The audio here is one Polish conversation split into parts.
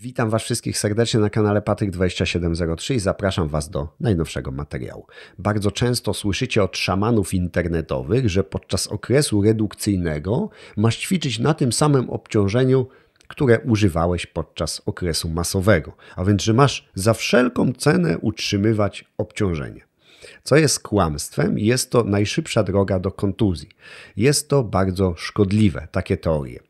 Witam Was wszystkich serdecznie na kanale Patryk2703 i zapraszam Was do najnowszego materiału. Bardzo często słyszycie od szamanów internetowych, że podczas okresu redukcyjnego masz ćwiczyć na tym samym obciążeniu, które używałeś podczas okresu masowego, a więc, że masz za wszelką cenę utrzymywać obciążenie. Co jest kłamstwem? Jest to najszybsza droga do kontuzji. Jest to bardzo szkodliwe, takie teorie.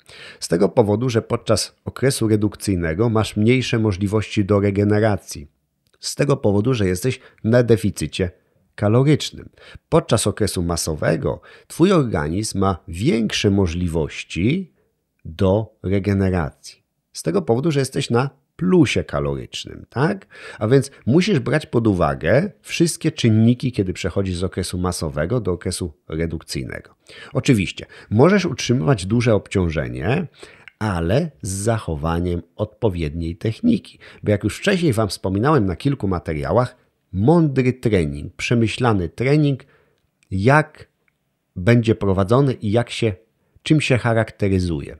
Z tego powodu, że podczas okresu redukcyjnego masz mniejsze możliwości do regeneracji. Z tego powodu, że jesteś na deficycie kalorycznym. Podczas okresu masowego twój organizm ma większe możliwości do regeneracji. Z tego powodu, że jesteś na plusie kalorycznym, tak? A więc musisz brać pod uwagę wszystkie czynniki, kiedy przechodzisz z okresu masowego do okresu redukcyjnego. Oczywiście, możesz utrzymywać duże obciążenie, ale z zachowaniem odpowiedniej techniki. Bo jak już wcześniej Wam wspominałem na kilku materiałach, mądry trening, przemyślany trening, jak będzie prowadzony i jak się, czym się charakteryzuje.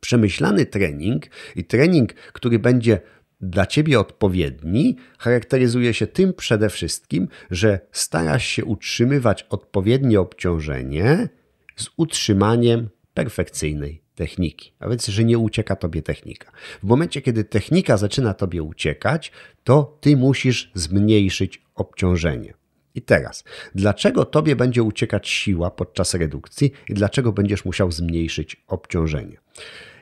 Przemyślany trening i trening, który będzie dla ciebie odpowiedni, charakteryzuje się tym przede wszystkim, że starasz się utrzymywać odpowiednie obciążenie z utrzymaniem perfekcyjnej techniki, a więc, że nie ucieka tobie technika. W momencie, kiedy technika zaczyna tobie uciekać, to ty musisz zmniejszyć obciążenie. I teraz, dlaczego tobie będzie uciekać siła podczas redukcji i dlaczego będziesz musiał zmniejszyć obciążenie?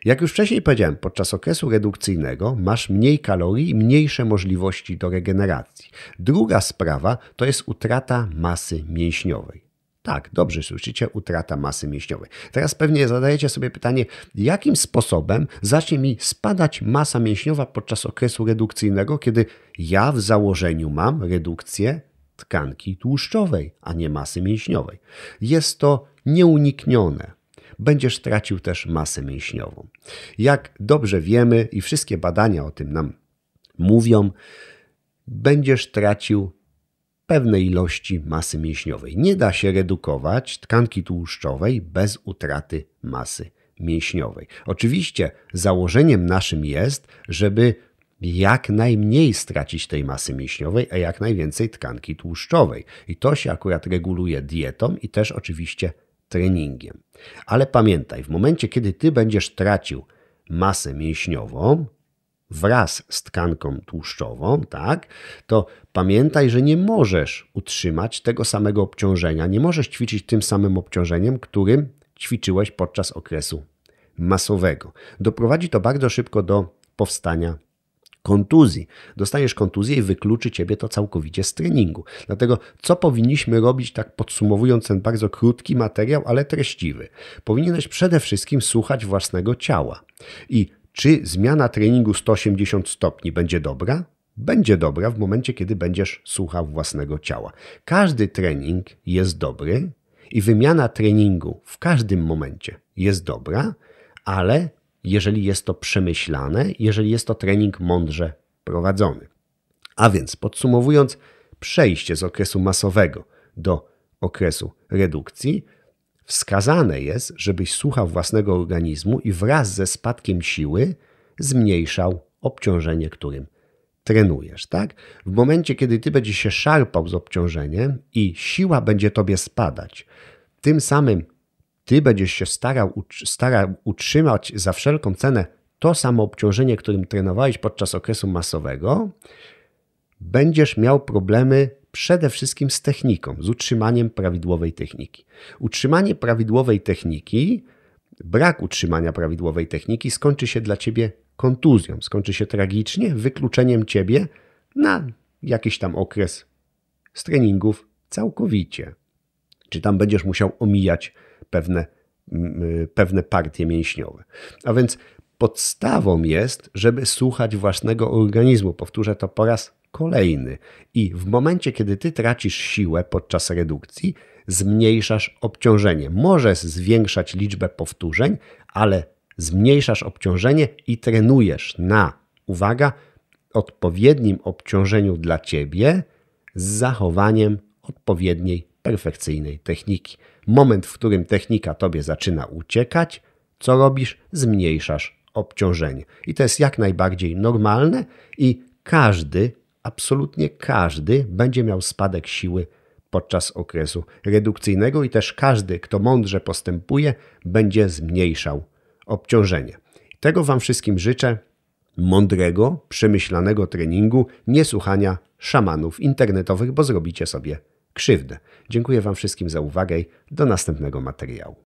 Jak już wcześniej powiedziałem, podczas okresu redukcyjnego masz mniej kalorii i mniejsze możliwości do regeneracji. Druga sprawa to jest utrata masy mięśniowej. Tak, dobrze słyszycie, utrata masy mięśniowej. Teraz pewnie zadajecie sobie pytanie, jakim sposobem zacznie mi spadać masa mięśniowa podczas okresu redukcyjnego, kiedy ja w założeniu mam redukcję tkanki tłuszczowej, a nie masy mięśniowej. Jest to nieuniknione będziesz tracił też masę mięśniową. Jak dobrze wiemy i wszystkie badania o tym nam mówią, będziesz tracił pewne ilości masy mięśniowej. Nie da się redukować tkanki tłuszczowej bez utraty masy mięśniowej. Oczywiście założeniem naszym jest, żeby jak najmniej stracić tej masy mięśniowej, a jak najwięcej tkanki tłuszczowej. I to się akurat reguluje dietą i też oczywiście treningiem. Ale pamiętaj, w momencie, kiedy ty będziesz tracił masę mięśniową wraz z tkanką tłuszczową, tak, to pamiętaj, że nie możesz utrzymać tego samego obciążenia, nie możesz ćwiczyć tym samym obciążeniem, którym ćwiczyłeś podczas okresu masowego. Doprowadzi to bardzo szybko do powstania kontuzji. Dostaniesz kontuzję i wykluczy ciebie to całkowicie z treningu. Dlatego, co powinniśmy robić, tak podsumowując ten bardzo krótki materiał, ale treściwy? Powinieneś przede wszystkim słuchać własnego ciała. I czy zmiana treningu 180 stopni będzie dobra? będzie dobra w momencie, kiedy będziesz słuchał własnego ciała. Każdy trening jest dobry i wymiana treningu w każdym momencie jest dobra, ale jeżeli jest to przemyślane, jeżeli jest to trening mądrze prowadzony. A więc podsumowując, przejście z okresu masowego do okresu redukcji, wskazane jest, żebyś słuchał własnego organizmu i wraz ze spadkiem siły zmniejszał obciążenie, którym trenujesz. Tak? W momencie, kiedy ty będziesz się szarpał z obciążeniem i siła będzie tobie spadać, tym samym ty będziesz się starał, starał utrzymać za wszelką cenę to samo obciążenie, którym trenowałeś podczas okresu masowego, będziesz miał problemy przede wszystkim z techniką, z utrzymaniem prawidłowej techniki. Utrzymanie prawidłowej techniki, brak utrzymania prawidłowej techniki skończy się dla ciebie kontuzją, skończy się tragicznie wykluczeniem ciebie na jakiś tam okres z treningów całkowicie. Czy tam będziesz musiał omijać pewne, pewne partie mięśniowe. A więc podstawą jest, żeby słuchać własnego organizmu. Powtórzę to po raz kolejny. I w momencie, kiedy ty tracisz siłę podczas redukcji, zmniejszasz obciążenie. Możesz zwiększać liczbę powtórzeń, ale zmniejszasz obciążenie i trenujesz na, uwaga, odpowiednim obciążeniu dla ciebie z zachowaniem odpowiedniej perfekcyjnej techniki. Moment, w którym technika tobie zaczyna uciekać, co robisz? Zmniejszasz obciążenie. I to jest jak najbardziej normalne i każdy, absolutnie każdy będzie miał spadek siły podczas okresu redukcyjnego i też każdy, kto mądrze postępuje, będzie zmniejszał obciążenie. Tego Wam wszystkim życzę mądrego, przemyślanego treningu, niesłuchania szamanów internetowych, bo zrobicie sobie krzywdę. Dziękuję Wam wszystkim za uwagę i do następnego materiału.